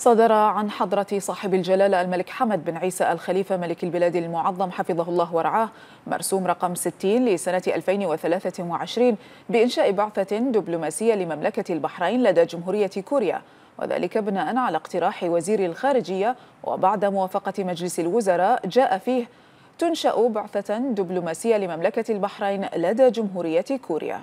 صدر عن حضرة صاحب الجلالة الملك حمد بن عيسى الخليفة ملك البلاد المعظم حفظه الله ورعاه مرسوم رقم 60 لسنة 2023 بإنشاء بعثة دبلوماسية لمملكة البحرين لدى جمهورية كوريا وذلك بناء على اقتراح وزير الخارجية وبعد موافقة مجلس الوزراء جاء فيه تنشأ بعثة دبلوماسية لمملكة البحرين لدى جمهورية كوريا